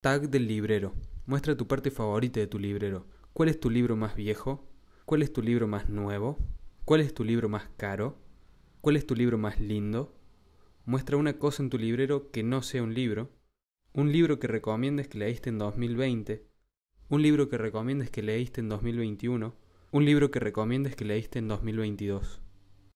Tag del librero. Muestra tu parte favorita de tu librero. ¿Cuál es tu libro más viejo? ¿Cuál es tu libro más nuevo? ¿Cuál es tu libro más caro? ¿Cuál es tu libro más lindo? Muestra una cosa en tu librero que no sea un libro. Un libro que recomiendes que leíste en 2020. Un libro que recomiendes que leíste en 2021. Un libro que recomiendes que leíste en 2022.